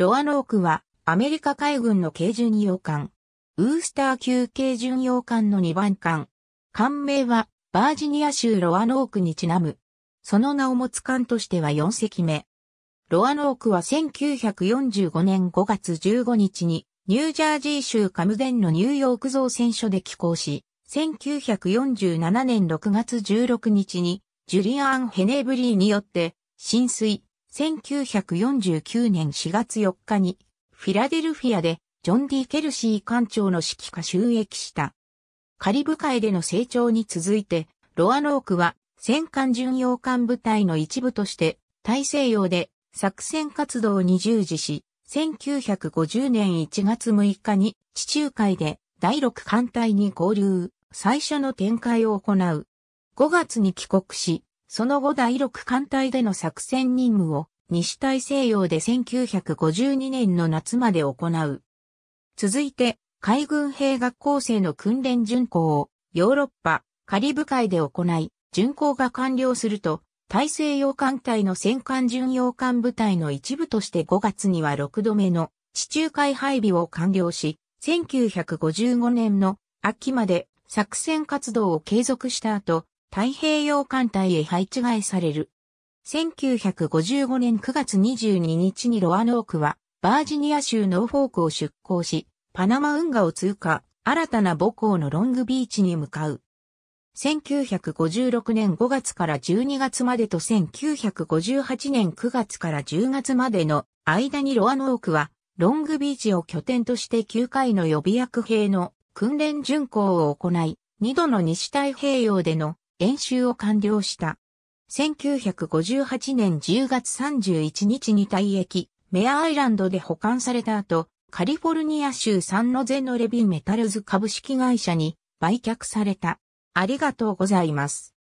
ロアノークはアメリカ海軍の軽巡洋艦。ウースター級軽巡洋艦の2番艦。艦名はバージニア州ロアノークにちなむ。その名を持つ艦としては4隻目。ロアノークは1945年5月15日にニュージャージー州カムデンのニューヨーク造船所で寄港し、1947年6月16日にジュリアン・ヘネブリーによって浸水、1949年4月4日に、フィラデルフィアで、ジョン・ D・ ケルシー艦長の指揮下収益した。カリブ海での成長に続いて、ロアノークは戦艦巡洋艦部隊の一部として大西洋で作戦活動に従事し、1950年1月6日に地中海で第6艦隊に合流、最初の展開を行う。5月に帰国し、その後第6艦隊での作戦任務を西大西洋で1952年の夏まで行う。続いて、海軍兵学校生の訓練巡行をヨーロッパ、カリブ海で行い、巡行が完了すると、大西洋艦隊の戦艦巡洋艦部隊の一部として5月には6度目の地中海配備を完了し、1955年の秋まで作戦活動を継続した後、太平洋艦隊へ配置外される。1955年9月22日にロアノークは、バージニア州ノーフォークを出港し、パナマ運河を通過、新たな母港のロングビーチに向かう。1956年5月から12月までと1958年9月から10月までの間にロアノークは、ロングビーチを拠点として9回の予備役兵の訓練巡航を行い、2度の西太平洋での演習を完了した。1958年10月31日に退役、メアアイランドで保管された後、カリフォルニア州サンノゼのレビンメタルズ株式会社に売却された。ありがとうございます。